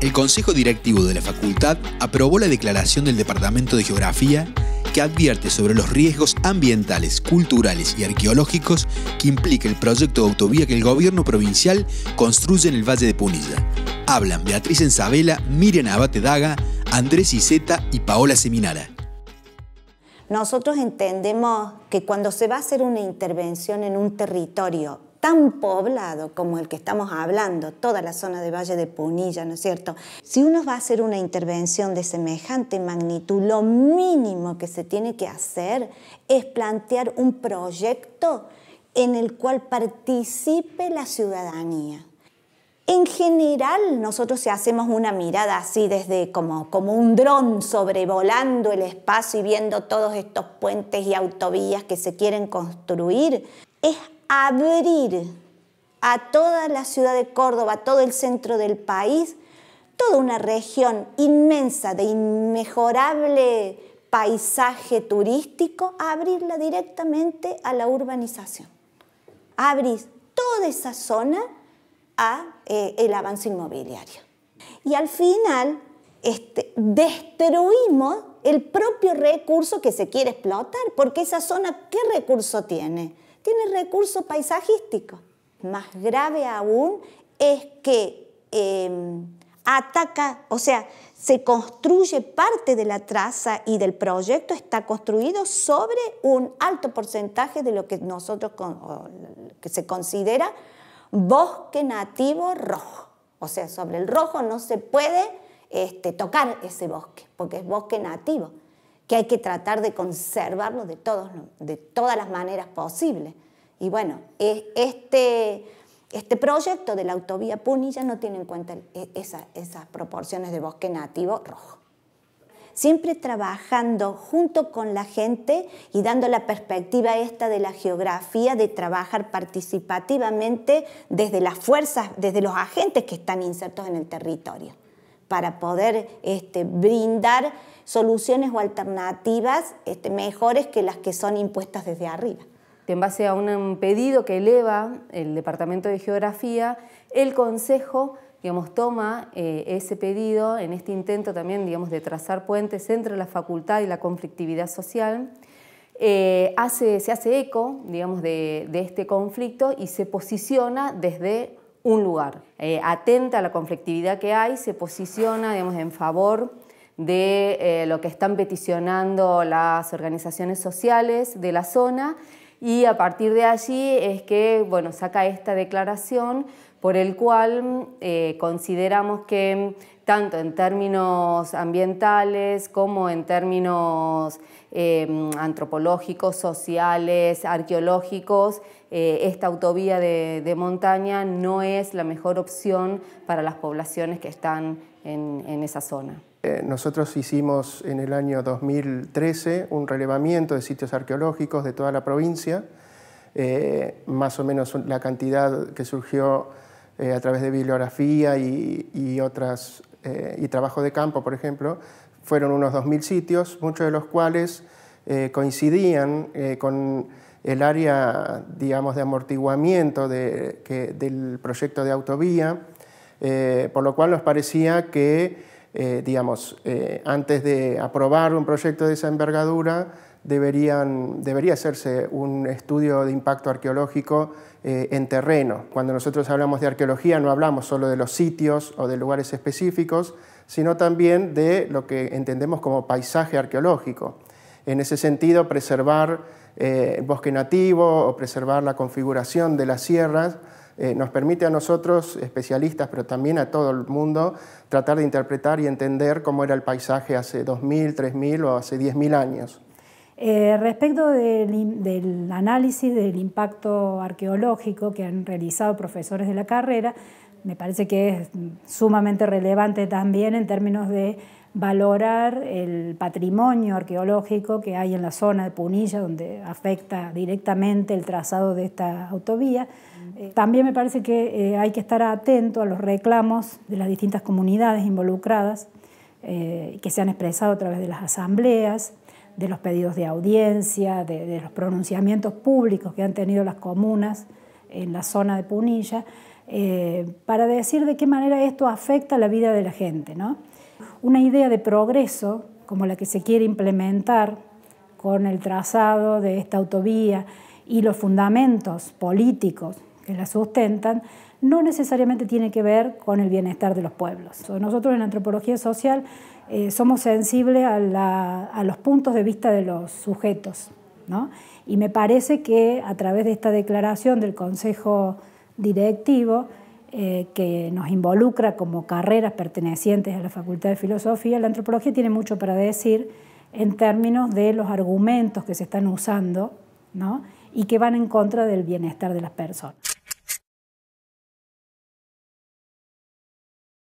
El Consejo Directivo de la Facultad aprobó la declaración del Departamento de Geografía que advierte sobre los riesgos ambientales, culturales y arqueológicos que implica el proyecto de autovía que el gobierno provincial construye en el Valle de Punilla. Hablan Beatriz Enzabela, Miriam Abate Daga, Andrés Iseta y Paola Seminara. Nosotros entendemos que cuando se va a hacer una intervención en un territorio tan poblado como el que estamos hablando, toda la zona de Valle de Punilla, ¿no es cierto? Si uno va a hacer una intervención de semejante magnitud, lo mínimo que se tiene que hacer es plantear un proyecto en el cual participe la ciudadanía. En general, nosotros si hacemos una mirada así desde como, como un dron sobrevolando el espacio y viendo todos estos puentes y autovías que se quieren construir, es abrir a toda la ciudad de Córdoba, a todo el centro del país, toda una región inmensa de inmejorable paisaje turístico, abrirla directamente a la urbanización. Abrir toda esa zona a eh, el avance inmobiliario. Y al final este, destruimos el propio recurso que se quiere explotar, porque esa zona, ¿qué recurso tiene? tiene recursos paisajísticos. Más grave aún es que em, ataca, o sea, se construye parte de la traza y del proyecto está construido sobre un alto porcentaje de lo que nosotros que se considera bosque nativo rojo. O sea, sobre el rojo no se puede este, tocar ese bosque, porque es bosque nativo que hay que tratar de conservarlo de, todos, de todas las maneras posibles. Y bueno, este, este proyecto de la autovía Punilla no tiene en cuenta e, esas, esas proporciones de bosque nativo rojo. Siempre trabajando junto con la gente y dando la perspectiva esta de la geografía, de trabajar participativamente desde las fuerzas, desde los agentes que están insertos en el territorio para poder este, brindar soluciones o alternativas este, mejores que las que son impuestas desde arriba. En base a un pedido que eleva el Departamento de Geografía, el Consejo toma eh, ese pedido en este intento también digamos, de trazar puentes entre la facultad y la conflictividad social. Eh, hace, se hace eco digamos, de este conflicto y se posiciona desde un lugar. Eh, atenta a la conflictividad que hay, se posiciona en favor de eh, lo que están peticionando las organizaciones sociales de la zona y a partir de allí es que bueno, saca esta declaración por el cual eh, consideramos que tanto en términos ambientales como en términos eh, antropológicos, sociales, arqueológicos, eh, esta autovía de, montaña no es la mejor opción para las poblaciones que están en, esa zona. Nosotros hicimos en el año 2013 un relevamiento de sitios arqueológicos de toda la provincia, más o menos la cantidad que surgió eh, a través de bibliografía y, otras, eh, y trabajo de campo, por ejemplo, fueron unos 2.000 sitios, muchos de los cuales eh, coincidían con el área, de amortiguamiento del proyecto de autovía, por lo cual nos parecía que, digamos, antes de aprobar un proyecto de esa envergadura, debería hacerse un estudio de impacto arqueológico eh, en terreno. Cuando nosotros hablamos de arqueología no hablamos solo de los sitios o de lugares específicos, sino también de lo que entendemos como paisaje arqueológico. En ese sentido, preservar eh, bosque nativo o preservar la configuración de las sierras eh, nos permite a nosotros, especialistas, pero también a todo el mundo, tratar de interpretar y entender cómo era el paisaje hace 2.000, 3.000 o hace 10.000 años. Eh, respecto del, análisis del impacto arqueológico que han realizado profesores de la carrera, me parece que es sumamente relevante también en términos de valorar el patrimonio arqueológico que hay en la zona de Punilla, donde afecta directamente el trazado de esta autovía. Eh, también me parece que eh, hay que estar atento a los reclamos de las distintas comunidades involucradas que se han expresado a través de las asambleas de los pedidos de audiencia, de, los pronunciamientos públicos que han tenido las comunas en la zona de Punilla, eh, para decir de qué manera esto afecta la vida de la gente. ¿no? Una idea de progreso como la que se quiere implementar con el trazado de esta autovía y los fundamentos políticos que la sustentan, no necesariamente tiene que ver con el bienestar de los pueblos. Nosotros en antropología social eh, somos sensibles a, los puntos de vista de los sujetos. ¿no? Y me parece que a través de esta declaración del Consejo Directivo, eh, que nos involucra como carreras pertenecientes a la Facultad de Filosofía, la antropología tiene mucho para decir en términos de los argumentos que se están usando ¿no? y que van en contra del bienestar de las personas.